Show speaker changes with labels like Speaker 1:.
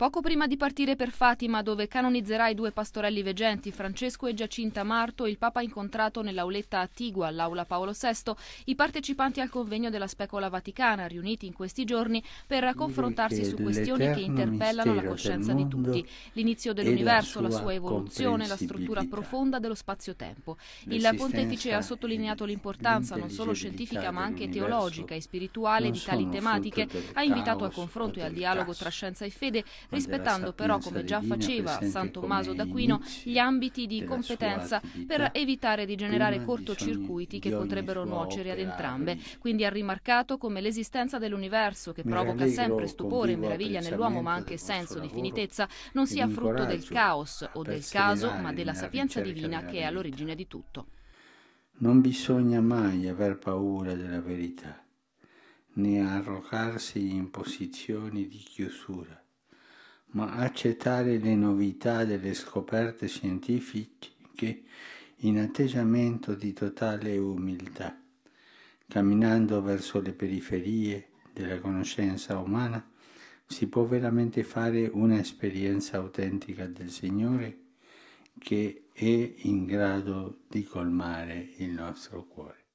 Speaker 1: Poco prima di partire per Fatima, dove canonizzerà i due pastorelli veggenti, Francesco e Giacinta Marto, il Papa ha incontrato nell'auletta attigua all'Aula Paolo VI i partecipanti al convegno della Specola Vaticana, riuniti in questi giorni per confrontarsi su questioni che interpellano la coscienza di tutti, l'inizio dell'universo, la sua evoluzione, la struttura profonda dello spazio-tempo. Il pontefice ha sottolineato l'importanza non solo scientifica ma anche teologica e spirituale di tali tematiche, ha invitato al confronto e al dialogo tra scienza e fede, rispettando però, come già faceva San Tommaso d'Aquino, gli ambiti di competenza per evitare di generare cortocircuiti che potrebbero nuocere ad entrambe. Quindi ha rimarcato come l'esistenza dell'universo, che provoca sempre stupore e meraviglia nell'uomo, ma anche senso di finitezza, non sia frutto del caos o del caso, ma della sapienza divina che è all'origine di tutto.
Speaker 2: Non bisogna mai aver paura della verità, né arrocarsi in posizioni di chiusura ma accettare le novità delle scoperte scientifiche in atteggiamento di totale umiltà, camminando verso le periferie della conoscenza umana, si può veramente fare un'esperienza autentica del Signore che è in grado di colmare il nostro cuore.